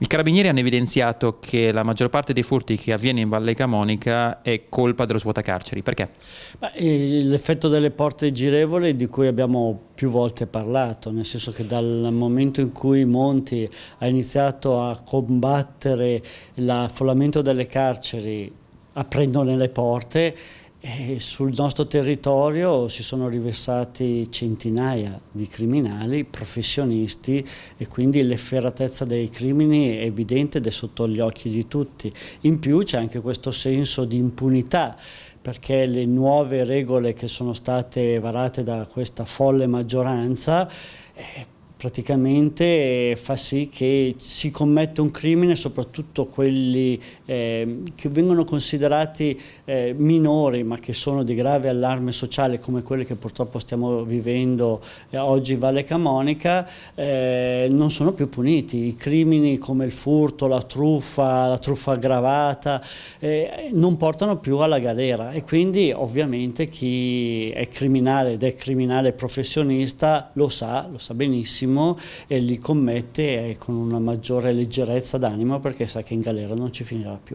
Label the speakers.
Speaker 1: I carabinieri hanno evidenziato che la maggior parte dei furti che avviene in Valle Camonica è colpa dello svuotacarceri. Perché? Eh, l'effetto delle porte girevoli di cui abbiamo più volte parlato, nel senso che dal momento in cui Monti ha iniziato a combattere l'affollamento delle carceri aprendone le porte e sul nostro territorio si sono riversati centinaia di criminali, professionisti e quindi l'efferatezza dei crimini è evidente ed è sotto gli occhi di tutti. In più c'è anche questo senso di impunità perché le nuove regole che sono state varate da questa folle maggioranza eh, praticamente eh, fa sì che si commette un crimine, soprattutto quelli eh, che vengono considerati eh, minori ma che sono di grave allarme sociale come quelli che purtroppo stiamo vivendo eh, oggi in Valle Camonica, eh, non sono più puniti. I crimini come il furto, la truffa, la truffa aggravata eh, non portano più alla galera e quindi ovviamente chi è criminale ed è criminale professionista lo sa, lo sa benissimo benissimo e li commette eh, con una maggiore leggerezza d'animo perché sa che in galera non ci finirà più.